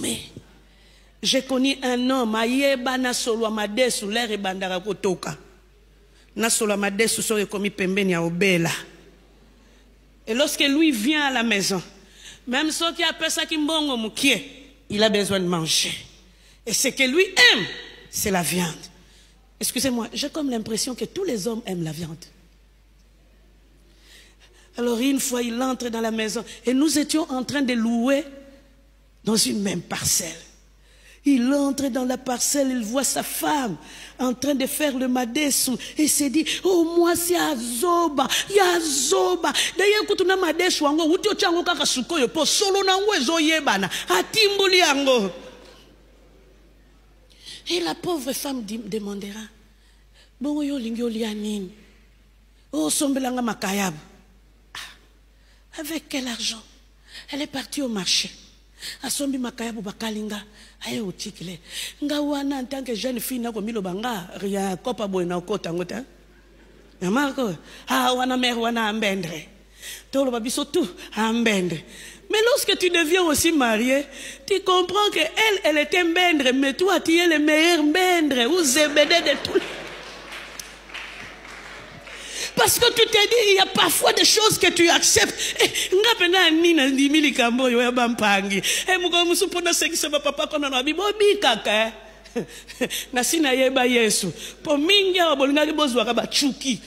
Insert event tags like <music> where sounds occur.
Mais j'ai connu un homme, l'air kotoka. Et lorsque lui vient à la maison, même ceux qui appellent ça il a besoin de manger. Et ce que lui aime, c'est la viande. Excusez-moi, j'ai comme l'impression que tous les hommes aiment la viande. Alors une fois, il entre dans la maison et nous étions en train de louer dans une même parcelle. Il entre dans la parcelle, il voit sa femme en train de faire le madesu et se dit Oh, moi, c'est Azoba, Yazoba. D'ailleurs, quand on a madesu, on dit Oh, tiens, on a po solo na wezo yebana, atimbuli ango. Et la pauvre femme demandera Bon, yo lingyo lianin, oh, sombelanga makayab. Ah, avec quel argent Elle est partie au marché. asombi makayabu bakalinga aye otikile nga wana en tant que jeune fille nakomiloba nga rien kopa boye naokota yango te amako ah wana mare wana ambendre toloba biso tout ambendre Mais lorsque tu deviens aussi marié, tu comprends que elle, elle était mbendre, mais toi, tu es le meilleur mbendre, ou zébédé de tous les... Parce que tu t'es dit, il y a parfois des choses que tu acceptes. Eh, Ngapena nina ndimi likambo yo ya bampangi. Eh mukomusu pona sekisema papa kona na bibo bikaka eh. <laughs> na sinayeba yesu mpo mingi awa bolingaki bozwaka bachuki